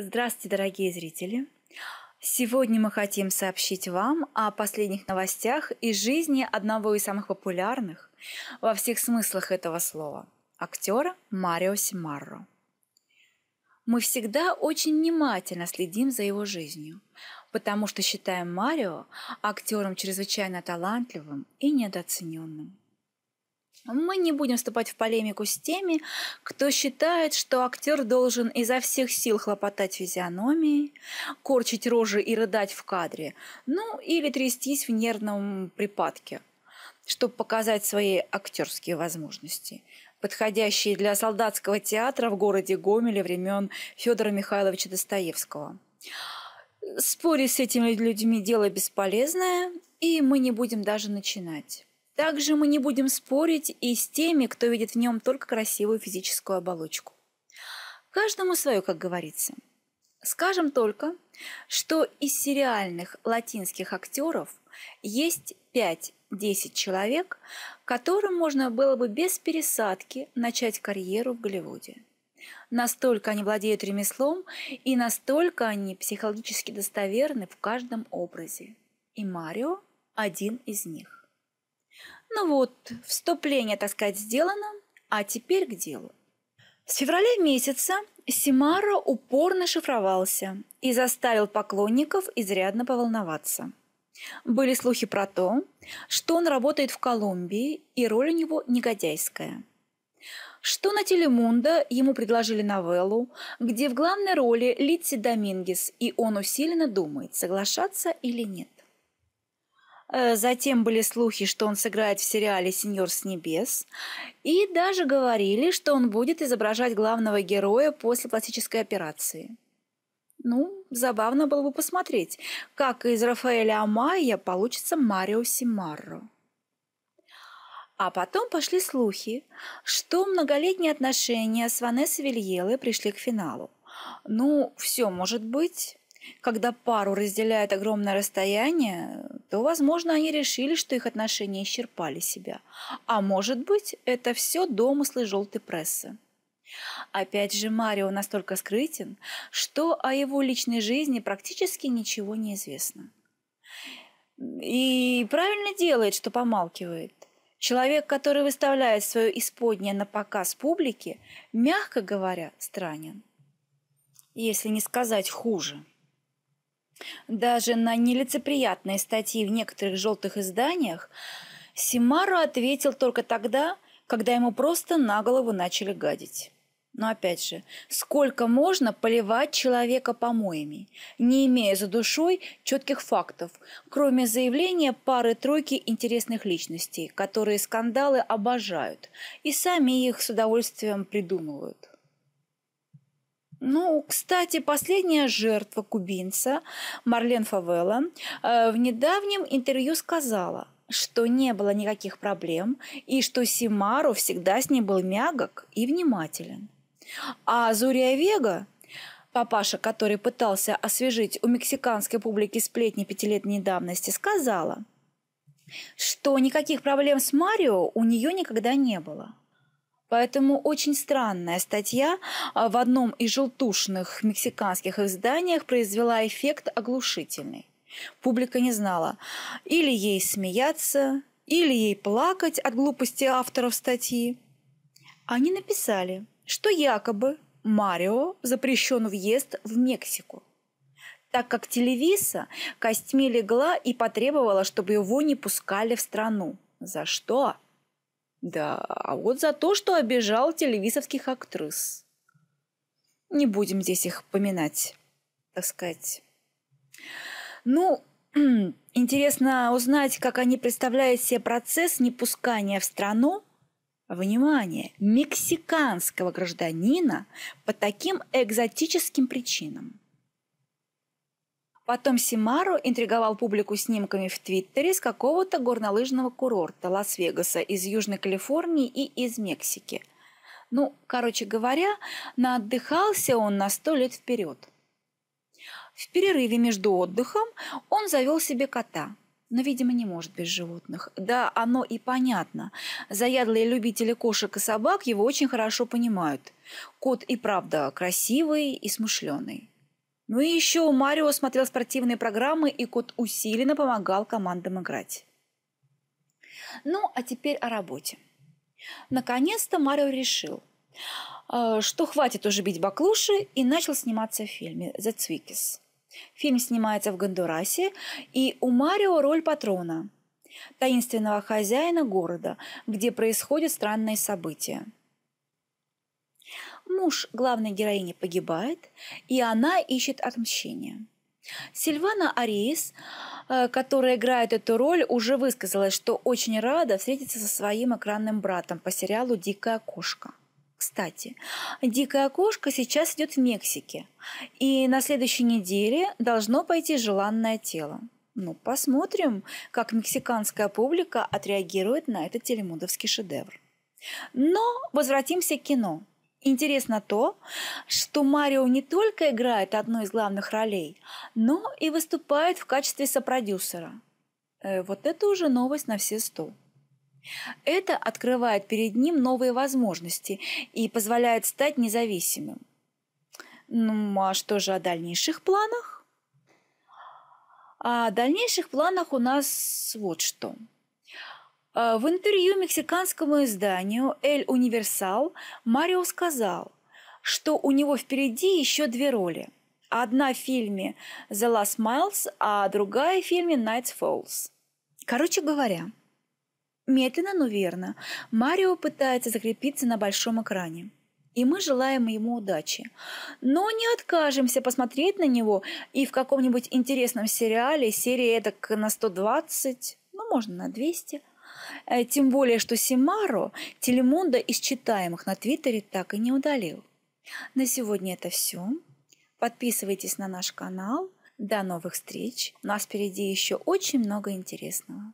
Здравствуйте, дорогие зрители! Сегодня мы хотим сообщить вам о последних новостях из жизни одного из самых популярных во всех смыслах этого слова – актера Марио Симарро. Мы всегда очень внимательно следим за его жизнью, потому что считаем Марио актером чрезвычайно талантливым и недооцененным. Мы не будем вступать в полемику с теми, кто считает, что актер должен изо всех сил хлопотать физиономией, корчить рожи и рыдать в кадре, ну или трястись в нервном припадке, чтобы показать свои актерские возможности подходящие для солдатского театра в городе Гомеле времен Федора Михайловича Достоевского. Спорить с этими людьми дело бесполезное, и мы не будем даже начинать. Также мы не будем спорить и с теми, кто видит в нем только красивую физическую оболочку. Каждому свое, как говорится. Скажем только, что из сериальных латинских актеров есть 5-10 человек, которым можно было бы без пересадки начать карьеру в Голливуде. Настолько они владеют ремеслом и настолько они психологически достоверны в каждом образе. И Марио один из них. Ну вот, вступление, так сказать, сделано, а теперь к делу. С февраля месяца Симара упорно шифровался и заставил поклонников изрядно поволноваться. Были слухи про то, что он работает в Колумбии, и роль у него негодяйская. Что на Телемунда ему предложили новеллу, где в главной роли Литси Домингес, и он усиленно думает, соглашаться или нет. Э, затем были слухи, что он сыграет в сериале «Сеньор с небес». И даже говорили, что он будет изображать главного героя после пластической операции. Ну, забавно было бы посмотреть, как из Рафаэля Амайя получится Марио Симарро. А потом пошли слухи, что многолетние отношения с Ванессой Вильелой пришли к финалу. Ну, все может быть. Когда пару разделяет огромное расстояние, то, возможно, они решили, что их отношения исчерпали себя. А может быть, это все домыслы желтой прессы. Опять же, Марио настолько скрытен, что о его личной жизни практически ничего не известно. И правильно делает, что помалкивает. Человек, который выставляет свое исподнее на показ публике, мягко говоря, странен. Если не сказать хуже – даже на нелицеприятные статьи в некоторых желтых изданиях Симару ответил только тогда, когда ему просто на голову начали гадить. Но опять же, сколько можно поливать человека помоями, не имея за душой четких фактов, кроме заявления пары-тройки интересных личностей, которые скандалы обожают и сами их с удовольствием придумывают. Ну, кстати, последняя жертва кубинца Марлен Фавелла э, в недавнем интервью сказала, что не было никаких проблем и что Симару всегда с ней был мягок и внимателен. А Зурия Вега, папаша, который пытался освежить у мексиканской публики сплетни пятилетней давности, сказала, что никаких проблем с Марио у нее никогда не было – Поэтому очень странная статья а, в одном из желтушных мексиканских изданиях произвела эффект оглушительный. Публика не знала, или ей смеяться, или ей плакать от глупости авторов статьи. Они написали, что якобы Марио запрещен въезд в Мексику, так как телевиза костьми легла и потребовала, чтобы его не пускали в страну. За что? Да, а вот за то, что обижал телевизовских актрис. Не будем здесь их поминать, так сказать. Ну, интересно узнать, как они представляют себе процесс не пускания в страну, внимание, мексиканского гражданина по таким экзотическим причинам – Потом Симару интриговал публику снимками в Твиттере с какого-то горнолыжного курорта Лас-Вегаса из Южной Калифорнии и из Мексики. Ну, короче говоря, наотдыхался он на сто лет вперед. В перерыве между отдыхом он завел себе кота – но, видимо, не может без животных. Да, оно и понятно. Заядлые любители кошек и собак его очень хорошо понимают. Кот и правда красивый и смышленый. Ну и еще у Марио смотрел спортивные программы, и кот усиленно помогал командам играть. Ну, а теперь о работе. Наконец-то Марио решил, э, что хватит уже бить баклуши, и начал сниматься в фильме «Зацвикис». Фильм снимается в Гондурасе, и у Марио роль патрона – таинственного хозяина города, где происходят странные события – Муж главной героини погибает, и она ищет отмщения. Сильвана Арис, э, которая играет эту роль, уже высказалась, что очень рада встретиться со своим экранным братом по сериалу «Дикая кошка». Кстати, «Дикая кошка» сейчас идет в Мексике, и на следующей неделе должно пойти «Желанное тело». Ну, посмотрим, как мексиканская публика отреагирует на этот телемудовский шедевр. Но возвратимся к кино. Интересно то, что Марио не только играет одну из главных ролей, но и выступает в качестве сопродюсера. Э, вот это уже новость на все сто. Это открывает перед ним новые возможности и позволяет стать независимым. Ну а что же о дальнейших планах? О дальнейших планах у нас вот что – а, в интервью мексиканскому изданию «Эль Универсал» Марио сказал, что у него впереди еще две роли. Одна в фильме «The Last Miles», а другая в фильме «Night Falls». Короче говоря, медленно, но верно, Марио пытается закрепиться на большом экране – и мы желаем ему удачи. Но не откажемся посмотреть на него и в каком-нибудь интересном сериале, серии эдак на 120, ну, можно на 200, Э, тем более, что Симару Телемонда из читаемых на Твиттере так и не удалил. На сегодня это все. Подписывайтесь на наш канал. До новых встреч. У нас впереди еще очень много интересного.